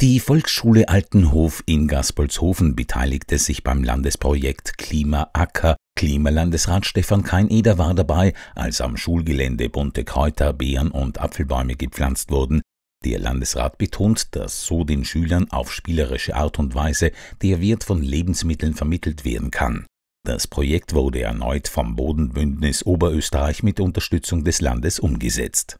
Die Volksschule Altenhof in Gaspolzhofen beteiligte sich beim Landesprojekt Klima Acker. Klimalandesrat Stefan Keineder war dabei, als am Schulgelände bunte Kräuter, Beeren und Apfelbäume gepflanzt wurden. Der Landesrat betont, dass so den Schülern auf spielerische Art und Weise der Wert von Lebensmitteln vermittelt werden kann. Das Projekt wurde erneut vom Bodenbündnis Oberösterreich mit Unterstützung des Landes umgesetzt.